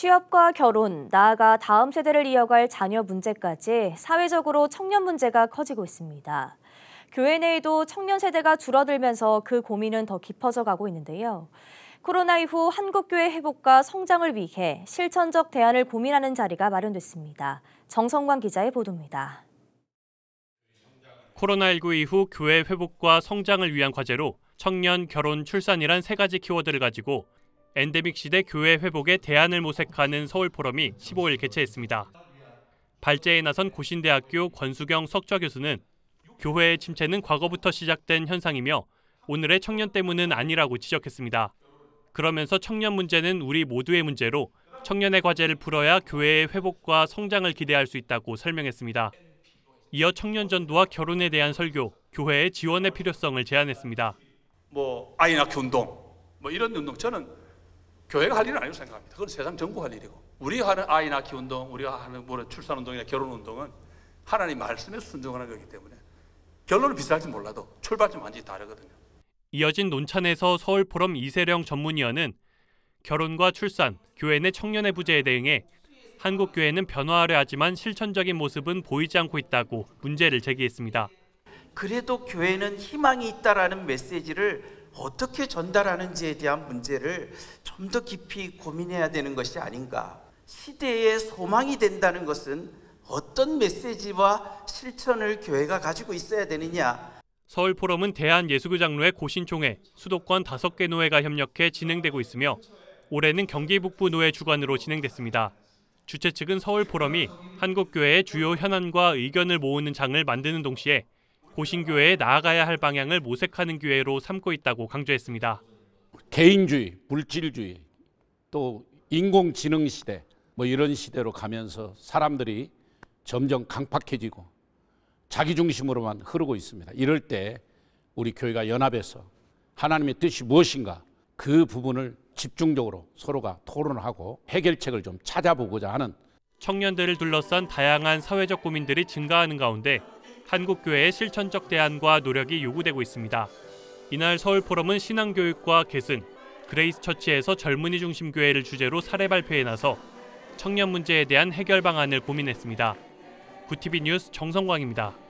취업과 결혼, 나아가 다음 세대를 이어갈 자녀 문제까지 사회적으로 청년 문제가 커지고 있습니다. 교회 내에도 청년 세대가 줄어들면서 그 고민은 더 깊어져 가고 있는데요. 코로나 이후 한국교회 회복과 성장을 위해 실천적 대안을 고민하는 자리가 마련됐습니다. 정성관 기자의 보도입니다. 코로나19 이후 교회 회복과 성장을 위한 과제로 청년, 결혼, 출산이란 세 가지 키워드를 가지고 엔데믹 시대 교회 회복에 대안을 모색하는 서울 포럼이 15일 개최했습니다. 발제에 나선 고신대학교 권수경 석좌 교수는 교회의 침체는 과거부터 시작된 현상이며 오늘의 청년 때문은 아니라고 지적했습니다. 그러면서 청년 문제는 우리 모두의 문제로 청년의 과제를 풀어야 교회의 회복과 성장을 기대할 수 있다고 설명했습니다. 이어 청년 전도와 결혼에 대한 설교, 교회의 지원의 필요성을 제안했습니다. 뭐 아이 낳기 운동, 뭐 이런 운동 저는 교회가 할 일은 아니고 생각합니다. 그건 세상 정부 할 일이고 우리 하는 아이 낳기 운동, 우리가 하는 뭐 출산 운동이나 결혼 운동은 하나님 말씀에 순종하는 거기 때문에 결론은 비슷할지 몰라도 출발점 완전히 다르거든요. 이어진 논찬에서 서울 포럼 이세령 전문위원은 결혼과 출산, 교회 내 청년의 부재에 대응해 한국 교회는 변화하려 하지만 실천적인 모습은 보이지 않고 있다고 문제를 제기했습니다. 그래도 교회는 희망이 있다라는 메시지를 어떻게 전달하는지에 대한 문제를 좀 더 깊이 고민해야 되는 것이 아닌가. 시대의 소망이 된다는 것은 어떤 메시지와 실천을 교회가 가지고 있어야 되느냐. 서울 포럼은 대한예수교장로회 고신총회, 수도권 5개 노회가 협력해 진행되고 있으며 올해는 경기 북부 노회 주관으로 진행됐습니다. 주최 측은 서울 포럼이 한국 교회의 주요 현안과 의견을 모으는 장을 만드는 동시에 고신교회에 나아가야 할 방향을 모색하는 기회로 삼고 있다고 강조했습니다. 개인주의, 물질주의, 또 인공지능 시대 뭐 이런 시대로 가면서 사람들이 점점 강팍해지고 자기 중심으로만 흐르고 있습니다. 이럴 때 우리 교회가 연합해서 하나님의 뜻이 무엇인가 그 부분을 집중적으로 서로가 토론하고 해결책을 좀 찾아보고자 하는 청년들을 둘러싼 다양한 사회적 고민들이 증가하는 가운데 한국교회의 실천적 대안과 노력이 요구되고 있습니다. 이날 서울포럼은 신앙교육과 개승, 그레이스 처치에서 젊은이 중심 교회를 주제로 사례 발표에 나서 청년 문제에 대한 해결 방안을 고민했습니다. 구티비 뉴스 정성광입니다.